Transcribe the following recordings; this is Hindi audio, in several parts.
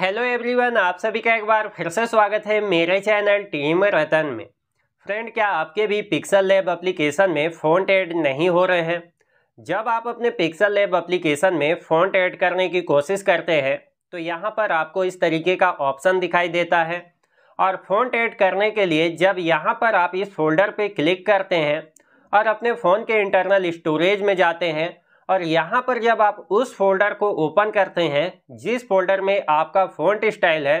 हेलो एवरीवन आप सभी का एक बार फिर से स्वागत है मेरे चैनल टीम रतन में फ्रेंड क्या आपके भी पिक्सल लैब एप्लीकेशन में फ़ॉन्ट ऐड नहीं हो रहे हैं जब आप अपने पिक्सल लैब एप्लीकेशन में फ़ॉन्ट ऐड करने की कोशिश करते हैं तो यहाँ पर आपको इस तरीके का ऑप्शन दिखाई देता है और फ़ॉन्ट ऐड करने के लिए जब यहाँ पर आप इस फोल्डर पर क्लिक करते हैं और अपने फ़ोन के इंटरनल स्टोरेज में जाते हैं और यहाँ पर जब आप उस फोल्डर को ओपन करते हैं जिस फोल्डर में आपका फ़ॉन्ट स्टाइल है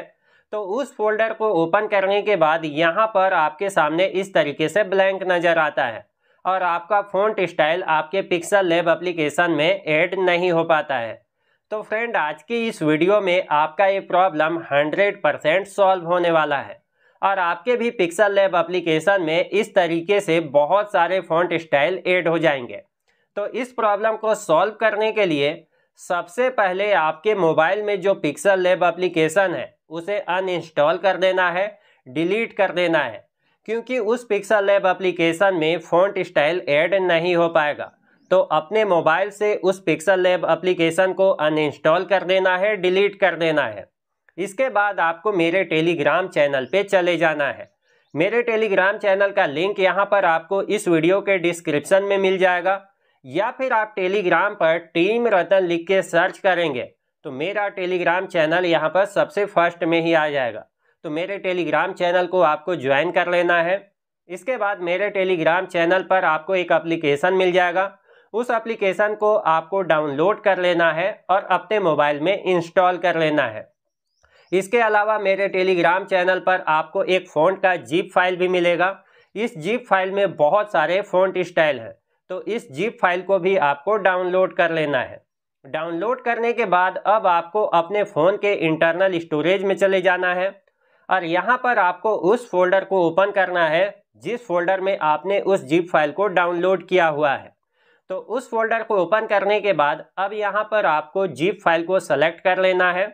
तो उस फोल्डर को ओपन करने के बाद यहाँ पर आपके सामने इस तरीके से ब्लैंक नज़र आता है और आपका फ़ॉन्ट स्टाइल आपके पिक्सल लेब एप्लीकेशन में ऐड नहीं हो पाता है तो फ्रेंड आज की इस वीडियो में आपका ये प्रॉब्लम 100 परसेंट सॉल्व होने वाला है और आपके भी पिक्सल लेब एप्लीकेशन में इस तरीके से बहुत सारे फ़ॉन्ट स्टाइल ऐड हो जाएंगे तो इस प्रॉब्लम को सॉल्व करने के लिए सबसे पहले आपके मोबाइल में जो पिक्सल लेब एप्लीकेशन है उसे अनइंस्टॉल कर देना है डिलीट कर देना है क्योंकि उस पिक्सल लेब एप्लीकेशन में फ़ॉन्ट स्टाइल ऐड नहीं हो पाएगा तो अपने मोबाइल से उस पिक्सल लेब एप्लीकेशन को अनइंस्टॉल कर देना है डिलीट कर देना है इसके बाद आपको मेरे टेलीग्राम चैनल पे चले जाना है मेरे टेलीग्राम चैनल का लिंक यहाँ पर आपको इस वीडियो के डिस्क्रिप्सन में मिल जाएगा या फिर आप टेलीग्राम पर टीम रतन लिख के सर्च करेंगे तो मेरा टेलीग्राम चैनल यहाँ पर सबसे फर्स्ट में ही आ जाएगा तो मेरे टेलीग्राम चैनल को आपको ज्वाइन कर लेना है इसके बाद मेरे टेलीग्राम चैनल पर आपको एक एप्लीकेशन मिल जाएगा उस एप्लीकेशन को आपको डाउनलोड कर लेना है और अपने मोबाइल में इंस्टॉल कर लेना है इसके अलावा मेरे टेलीग्राम चैनल पर आपको एक फ़ॉन्ट का जीप फाइल भी मिलेगा इस जीप फाइल में बहुत सारे फ़ॉन्ट स्टाइल हैं तो इस जीप फाइल को भी आपको डाउनलोड कर लेना है डाउनलोड करने के बाद अब आपको अपने फ़ोन के इंटरनल स्टोरेज में चले जाना है और यहाँ पर आपको उस फोल्डर को ओपन करना है जिस फोल्डर में आपने उस जीप फाइल को डाउनलोड किया हुआ है तो उस फोल्डर को ओपन करने के बाद अब यहाँ पर आपको जीप फाइल को सेलेक्ट कर लेना है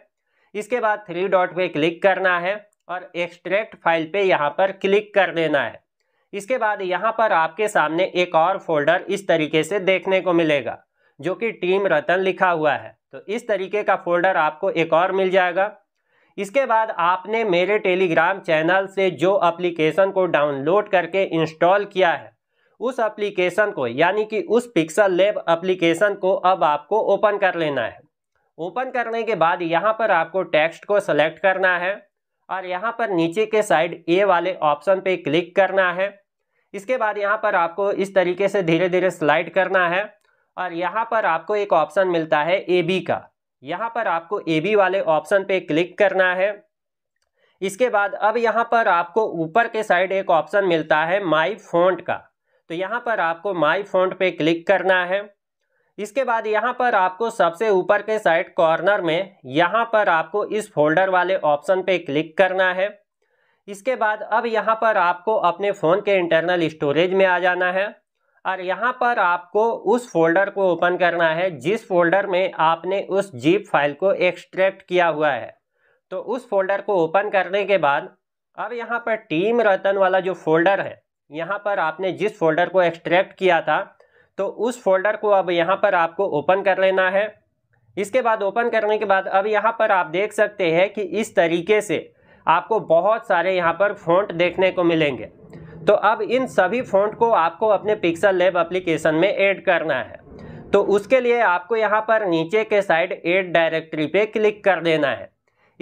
इसके बाद थ्री डॉट पे क्लिक करना है और एक्सट्रैक्ट फाइल पे यहाँ पर क्लिक कर देना है इसके बाद यहाँ पर आपके सामने एक और फोल्डर इस तरीके से देखने को मिलेगा जो कि टीम रतन लिखा हुआ है तो इस तरीके का फोल्डर आपको एक और मिल जाएगा इसके बाद आपने मेरे टेलीग्राम चैनल से जो एप्लीकेशन को डाउनलोड करके इंस्टॉल किया है उस एप्लीकेशन को यानी कि उस पिक्सल लेब एप्लीकेशन को अब आपको ओपन कर लेना है ओपन करने के बाद यहाँ पर आपको टेक्स्ट को सेलेक्ट करना है और यहाँ पर नीचे के साइड ए वाले ऑप्शन पे क्लिक करना है इसके बाद यहाँ पर आपको इस तरीके से धीरे धीरे स्लाइड करना है और यहाँ पर आपको एक ऑप्शन मिलता है ए बी का यहाँ पर आपको ए बी वाले ऑप्शन पे क्लिक करना है इसके बाद अब यहाँ पर आपको ऊपर के साइड एक ऑप्शन मिलता है माई फोंट का तो यहाँ पर आपको माई फोंट पे क्लिक करना है इसके बाद यहाँ पर आपको सबसे ऊपर के साइड कॉर्नर में यहाँ पर आपको इस फोल्डर वाले ऑप्शन पे क्लिक करना है इसके बाद अब यहाँ पर आपको अपने फ़ोन के इंटरनल स्टोरेज में आ जाना है और यहाँ पर आपको उस फोल्डर को ओपन करना है जिस फोल्डर में आपने उस जीप फाइल को एक्सट्रैक्ट किया हुआ है तो उस फोल्डर को ओपन करने के बाद अब यहाँ पर टीम रतन वाला जो फोल्डर है यहाँ पर आपने जिस फोल्डर को एक्सट्रैक्ट किया था तो उस फोल्डर को अब यहाँ पर आपको ओपन कर लेना है इसके बाद ओपन करने के बाद अब यहाँ पर आप देख सकते हैं कि इस तरीके से आपको बहुत सारे यहाँ पर फ़ॉन्ट देखने को मिलेंगे तो अब इन सभी फ़ॉन्ट को आपको अपने पिक्सल लेब एप्लीकेशन में ऐड करना है तो उसके लिए आपको यहाँ पर नीचे के साइड ऐड डायरेक्टरी पे क्लिक कर देना है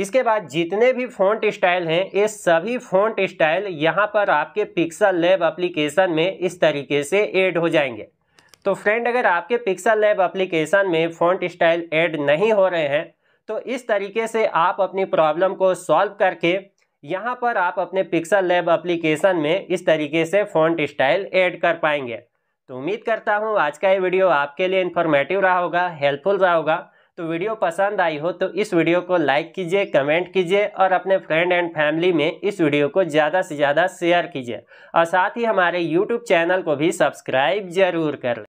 इसके बाद जितने भी फ़ॉन्ट स्टाइल हैं ये सभी फ़ॉन्ट स्टाइल यहाँ पर आपके पिक्सल लेब एप्लीकेशन में इस तरीके से ऐड हो जाएंगे तो फ्रेंड अगर आपके पिक्सल लेब एप्लीकेशन में फ़ॉन्ट स्टाइल ऐड नहीं हो रहे हैं तो इस तरीके से आप अपनी प्रॉब्लम को सॉल्व करके यहाँ पर आप अपने पिक्सल लैब एप्लीकेशन में इस तरीके से फॉन्ट स्टाइल ऐड कर पाएंगे तो उम्मीद करता हूँ आज का ये वीडियो आपके लिए इन्फॉर्मेटिव रहा होगा हेल्पफुल रहा होगा तो वीडियो पसंद आई हो तो इस वीडियो को लाइक कीजिए कमेंट कीजिए और अपने फ्रेंड एंड फैमिली में इस वीडियो को ज़्यादा से ज़्यादा शेयर कीजिए और साथ ही हमारे यूट्यूब चैनल को भी सब्सक्राइब जरूर कर